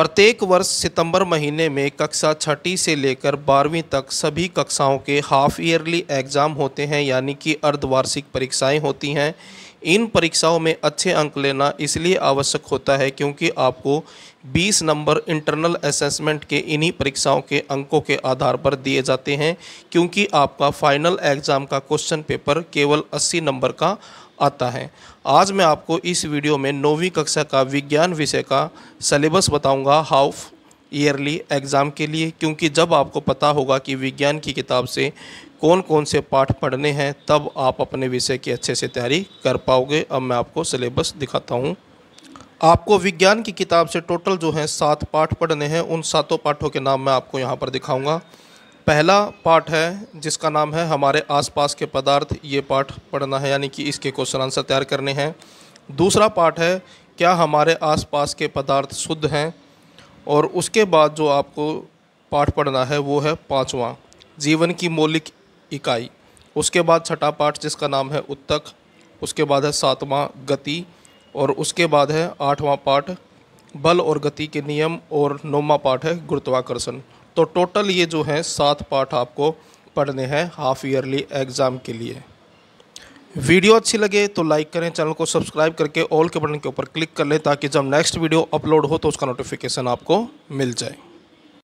प्रत्येक वर्ष सितंबर महीने में कक्षा छठी से लेकर बारहवीं तक सभी कक्षाओं के हाफ ईयरली एग्ज़ाम होते हैं यानी कि अर्धवार्षिक परीक्षाएं होती हैं इन परीक्षाओं में अच्छे अंक लेना इसलिए आवश्यक होता है क्योंकि आपको 20 नंबर इंटरनल असेसमेंट के इन्हीं परीक्षाओं के अंकों के आधार पर दिए जाते हैं क्योंकि आपका फाइनल एग्ज़ाम का क्वेश्चन पेपर केवल अस्सी नंबर का आता है आज मैं आपको इस वीडियो में नौवीं कक्षा का विज्ञान विषय का सिलेबस बताऊंगा हाफ ईयरली एग्ज़ाम के लिए क्योंकि जब आपको पता होगा कि विज्ञान की किताब से कौन कौन से पाठ पढ़ने हैं तब आप अपने विषय की अच्छे से तैयारी कर पाओगे अब मैं आपको सिलेबस दिखाता हूँ आपको विज्ञान की किताब से टोटल जो है सात पाठ पढ़ने हैं उन सातों पाठों के नाम मैं आपको यहाँ पर दिखाऊँगा पहला पाठ है जिसका नाम है हमारे आसपास के पदार्थ ये पाठ पढ़ना है यानी कि इसके क्वेश्चन आंसर तैयार करने हैं दूसरा पाठ है क्या हमारे आसपास के पदार्थ शुद्ध हैं और उसके बाद जो आपको पाठ पढ़ना है वो है पाँचवा जीवन की मौलिक इकाई उसके बाद छठा पाठ जिसका नाम है उत्तक उसके बाद है सातवां गति और उसके बाद है आठवां पाठ बल और गति के नियम और नौवां पाठ है गुरुत्वाकर्षण तो टोटल ये जो है सात पार्ट आपको पढ़ने हैं हाफ ईयरली एग्ज़ाम के लिए वीडियो अच्छी लगे तो लाइक करें चैनल को सब्सक्राइब करके ऑल के बटन के ऊपर क्लिक कर लें ताकि जब नेक्स्ट वीडियो अपलोड हो तो उसका नोटिफिकेशन आपको मिल जाए